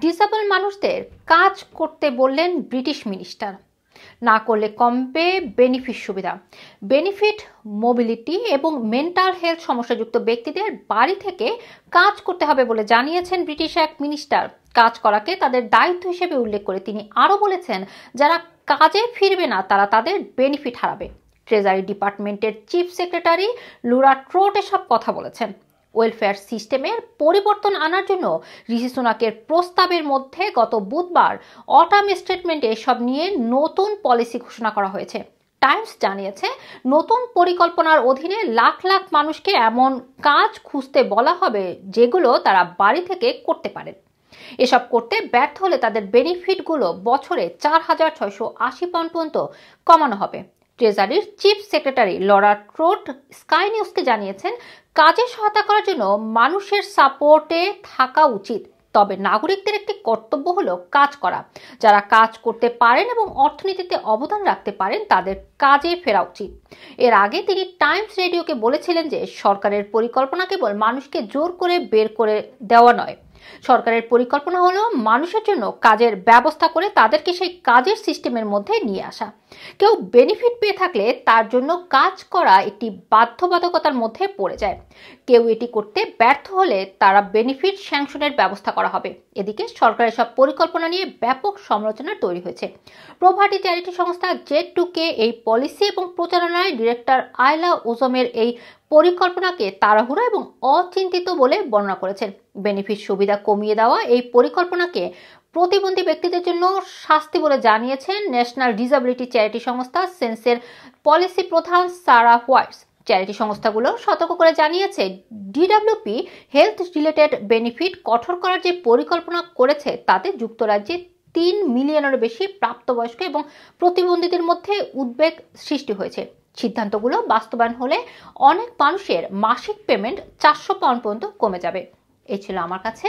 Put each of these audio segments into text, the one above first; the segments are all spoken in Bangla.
ডিসেবল মানুষদের কাজ করতে বললেন ব্রিটিশ মিনিস্টার না করলে কমবে বেনিফিট সুবিধা বেনিফিট মোবিলিটি এবং মেন্টাল হেলথ সমস্যাযুক্ত ব্যক্তিদের বাড়ি থেকে কাজ করতে হবে বলে জানিয়েছেন ব্রিটিশ এক মিনিস্টার কাজ করাকে তাদের দায়িত্ব হিসেবে উল্লেখ করে তিনি আরও বলেছেন যারা কাজে ফিরবে না তারা তাদের বেনিফিট হারাবে ট্রেজারি ডিপার্টমেন্টের চিফ সেক্রেটারি লুরা ট্রোট এসব কথা বলেছেন ওয়েলফেয়ার সিস্টেমের পরিবর্তন আনার জন্য ঋষি সোনাকের প্রস্তাবের মধ্যে গত বুধবার অটাম স্টেটমেন্টে সব নিয়ে নতুন পলিসি ঘোষণা করা হয়েছে টাইমস জানিয়েছে নতুন পরিকল্পনার অধীনে লাখ লাখ মানুষকে এমন কাজ খুঁজতে বলা হবে যেগুলো তারা বাড়ি থেকে করতে পারেন এসব করতে ব্যর্থ হলে তাদের বেনিফিটগুলো বছরে চার হাজার ছয়শো আশি পাউন্ড পর্যন্ত কমানো হবে ট্রেজারির chief secretary Laura Trott Sky নিউজকে জানিয়েছেন কাজে সহায়তা করার জন্য মানুষের সাপোর্টে থাকা উচিত তবে নাগরিকদের একটি কর্তব্য হলো কাজ করা যারা কাজ করতে পারেন এবং অর্থনীতিতে অবদান রাখতে পারেন তাদের কাজে ফেরা উচিত এর আগে তিনি টাইমস রেডিওকে বলেছিলেন যে সরকারের পরিকল্পনা কেবল মানুষকে জোর করে বের করে দেওয়া নয় সরকারের পরিকল্পনা হলো মানুষের জন্য কাজের ব্যবস্থা করে তাদেরকে সেই কাজের সিস্টেমের মধ্যে নিয়ে আসা কেউ বেনিফিট পেয়ে থাকলে তার জন্য কাজ করা একটি বাধ্যবাধকতার মধ্যে পড়ে যায় কেউ এটি করতে ব্যর্থ হলে তারা বেনিফিট স্যাংশনের ব্যবস্থা করা হবে এদিকে সরকারের সব পরিকল্পনা নিয়ে ব্যাপক সমালোচনা তৈরি হয়েছে প্রভার্টি চ্যারিটি সংস্থা জেড টুকে এই পলিসি এবং প্রচারণায় ডিরেক্টর আয়লা ওজমের এই পরিকল্পনাকে তাড়াহুড়া এবং অচিন্তিত বলে বর্ণনা করেছেন বেনিফিট সুবিধা কমিয়ে দেওয়া এই পরিকল্পনাকে প্রতিবন্ধী ব্যক্তিদের জন্য শাস্তি বলে জানিয়েছেন ন্যাশনাল ডিজাবিলিটি চ্যারিটি সংস্থা সেন্সের পলিসি প্রধান সারা হোয়াইটস চ্যারিটি সংস্থাগুলো সতর্ক করে জানিয়েছে ডিডাব্লিউপি হেলথ রিলেটেড বেনিফিট কঠোর করার যে পরিকল্পনা করেছে তাতে যুক্তরাজ্যে তিন মিলিয়নের বেশি প্রাপ্তবয়স্ক এবং প্রতিবন্ধীদের মধ্যে উদ্বেগ সৃষ্টি হয়েছে সিদ্ধান্তগুলো বাস্তবায়ন হলে অনেক মানুষের মাসিক পেমেন্ট চারশো পাউন্ড পর্যন্ত কমে যাবে এ ছিল আমার কাছে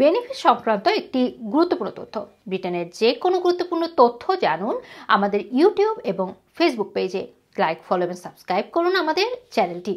বেনিফিট সংক্রান্ত একটি গুরুত্বপূর্ণ তথ্য ব্রিটেনের যে কোনো গুরুত্বপূর্ণ তথ্য জানুন আমাদের ইউটিউব এবং ফেসবুক পেজে লাইক ফলো এবং সাবস্ক্রাইব করুন আমাদের চ্যানেলটি